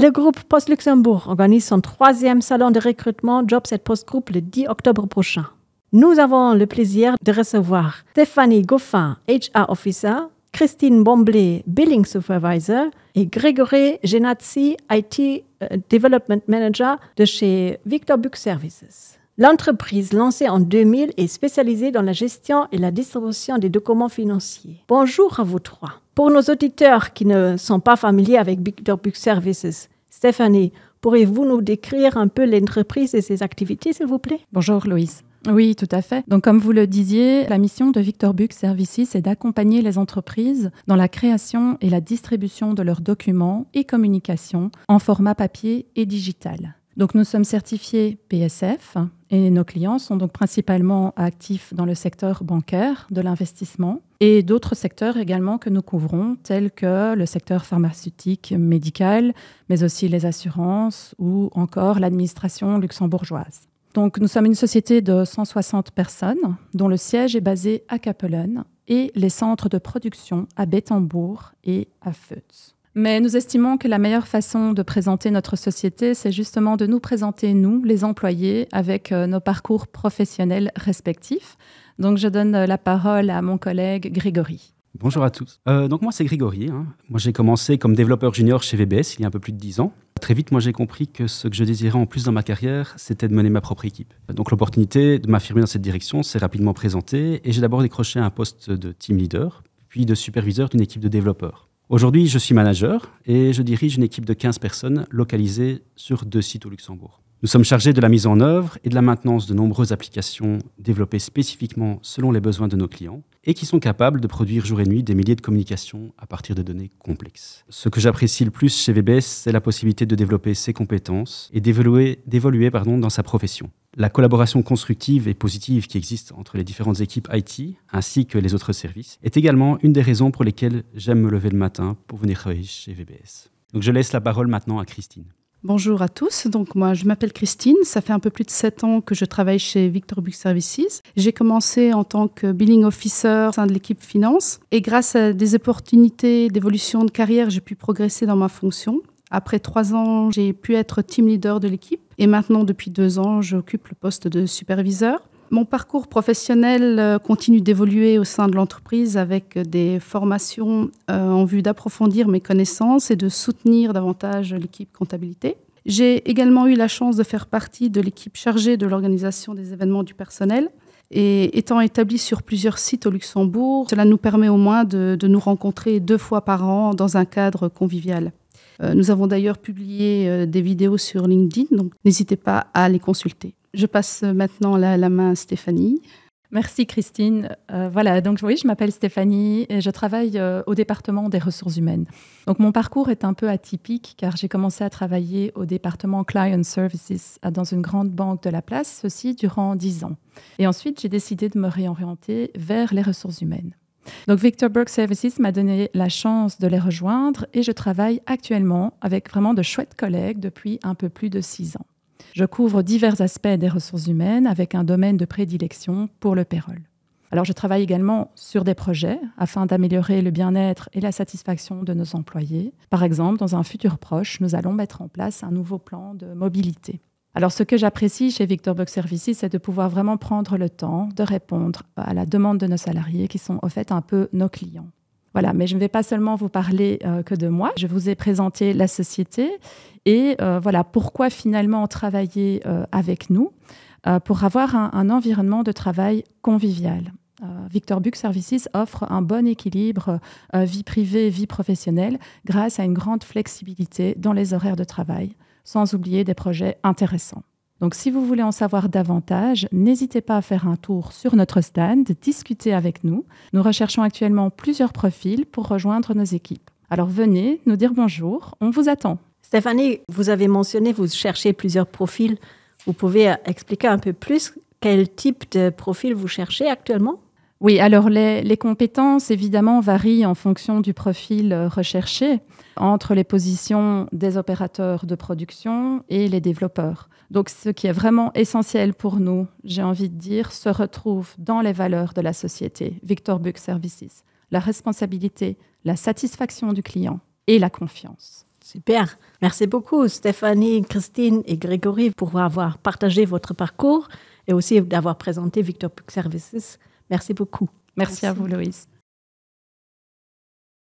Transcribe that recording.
Le groupe Post Luxembourg organise son troisième salon de recrutement Jobset Post Group le 10 octobre prochain. Nous avons le plaisir de recevoir Stéphanie Goffin, HR Officer, Christine Bomblé, Billing Supervisor et Grégory Genazzi, IT euh, Development Manager de chez Victor Book Services. L'entreprise lancée en 2000 est spécialisée dans la gestion et la distribution des documents financiers. Bonjour à vous trois. Pour nos auditeurs qui ne sont pas familiers avec Victor Services, Stéphanie, pourriez-vous nous décrire un peu l'entreprise et ses activités, s'il vous plaît Bonjour Louise. Oui, tout à fait. Donc, comme vous le disiez, la mission de Victor Buck Services est d'accompagner les entreprises dans la création et la distribution de leurs documents et communications en format papier et digital. Donc, nous sommes certifiés PSF, et nos clients sont donc principalement actifs dans le secteur bancaire, de l'investissement et d'autres secteurs également que nous couvrons, tels que le secteur pharmaceutique, médical, mais aussi les assurances ou encore l'administration luxembourgeoise. Donc nous sommes une société de 160 personnes dont le siège est basé à Capellen et les centres de production à Bettembourg et à Feutz. Mais nous estimons que la meilleure façon de présenter notre société, c'est justement de nous présenter, nous, les employés, avec euh, nos parcours professionnels respectifs. Donc je donne euh, la parole à mon collègue Grégory. Bonjour à tous. Euh, donc moi c'est Grégory. Hein. Moi j'ai commencé comme développeur junior chez VBS il y a un peu plus de 10 ans. Très vite moi j'ai compris que ce que je désirais en plus dans ma carrière c'était de mener ma propre équipe. Donc l'opportunité de m'affirmer dans cette direction s'est rapidement présentée et j'ai d'abord décroché un poste de team leader puis de superviseur d'une équipe de développeurs. Aujourd'hui, je suis manager et je dirige une équipe de 15 personnes localisées sur deux sites au Luxembourg. Nous sommes chargés de la mise en œuvre et de la maintenance de nombreuses applications développées spécifiquement selon les besoins de nos clients et qui sont capables de produire jour et nuit des milliers de communications à partir de données complexes. Ce que j'apprécie le plus chez VBS, c'est la possibilité de développer ses compétences et d'évoluer dans sa profession la collaboration constructive et positive qui existe entre les différentes équipes IT ainsi que les autres services est également une des raisons pour lesquelles j'aime me lever le matin pour venir travailler chez VBS. Donc je laisse la parole maintenant à Christine. Bonjour à tous. Donc moi, je m'appelle Christine. Ça fait un peu plus de 7 ans que je travaille chez Victor Book Services. J'ai commencé en tant que billing officer au sein de l'équipe finance et grâce à des opportunités d'évolution de carrière, j'ai pu progresser dans ma fonction. Après trois ans, j'ai pu être team leader de l'équipe et maintenant, depuis deux ans, j'occupe le poste de superviseur. Mon parcours professionnel euh, continue d'évoluer au sein de l'entreprise avec des formations euh, en vue d'approfondir mes connaissances et de soutenir davantage l'équipe comptabilité. J'ai également eu la chance de faire partie de l'équipe chargée de l'organisation des événements du personnel. Et étant établi sur plusieurs sites au Luxembourg, cela nous permet au moins de, de nous rencontrer deux fois par an dans un cadre convivial. Euh, nous avons d'ailleurs publié euh, des vidéos sur LinkedIn, donc n'hésitez pas à les consulter. Je passe euh, maintenant la, main à Stéphanie. Merci Christine. voilà, donc oui, je m'appelle Stéphanie et je travaille au département des ressources humaines. Donc mon parcours est un peu atypique car j'ai commencé à travailler au département Client Services dans une grande banque de la place, ceci durant dix ans. Et ensuite, j'ai décidé de me réorienter vers les ressources humaines. Donc Victor Burke Services m'a donné la chance de les rejoindre et je travaille actuellement avec vraiment de chouettes collègues depuis un peu plus de six ans. Je couvre divers aspects des ressources humaines avec un domaine de prédilection pour le payroll. Alors je travaille également sur des projets afin d'améliorer le bien-être et la satisfaction de nos employés. Par exemple, dans un futur proche, nous allons mettre en place un nouveau plan de mobilité. Alors ce que j'apprécie chez Victor Box Services, c'est de pouvoir vraiment prendre le temps de répondre à la demande de nos salariés qui sont au fait un peu nos clients. Voilà, mais je ne vais pas seulement vous parler euh, que de moi. Je vous ai présenté la société et euh, voilà pourquoi finalement travailler euh, avec nous pour avoir un, environnement de travail convivial. Victor Buck Services offre un bon équilibre vie privée vie professionnelle grâce à une grande flexibilité dans les horaires de travail sans oublier des projets intéressants. Donc si vous voulez en savoir davantage, n'hésitez pas à faire un tour sur notre stand, discuter avec nous. Nous recherchons actuellement plusieurs profils pour rejoindre nos équipes. Alors venez nous dire bonjour, on vous attend. Stéphanie, vous avez mentionné, vous cherchez plusieurs profils. Vous pouvez expliquer un peu plus quel type de profil vous cherchez actuellement oui, alors les, compétences, évidemment, varient en fonction du profil euh, recherché entre les positions des opérateurs de production et les développeurs. Donc ce qui est vraiment essentiel pour nous, j'ai envie de dire, se retrouve dans les valeurs de la société, Victor Buck Services, la responsabilité, la satisfaction du client et la confiance. Super. Merci beaucoup Stéphanie, Christine et Grégory pour avoir partagé votre parcours et aussi d'avoir présenté Victor Buck Services Merci beaucoup. Merci, à vous, Loïse.